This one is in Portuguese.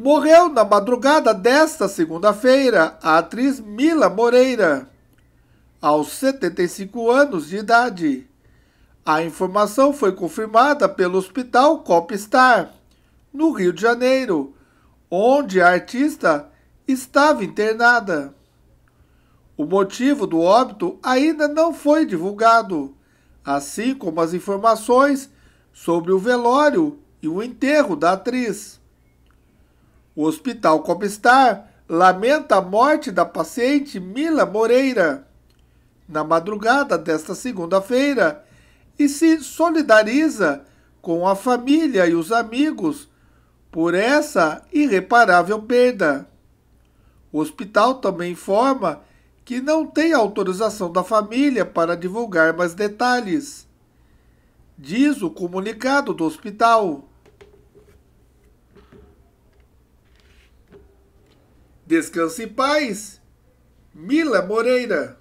Morreu na madrugada desta segunda-feira a atriz Mila Moreira, aos 75 anos de idade. A informação foi confirmada pelo Hospital Copstar, no Rio de Janeiro, onde a artista estava internada. O motivo do óbito ainda não foi divulgado, assim como as informações sobre o velório e o enterro da atriz. O Hospital Copstar lamenta a morte da paciente Mila Moreira na madrugada desta segunda-feira e se solidariza com a família e os amigos por essa irreparável perda. O hospital também informa que não tem autorização da família para divulgar mais detalhes. Diz o comunicado do hospital. Descanse em paz, Mila Moreira.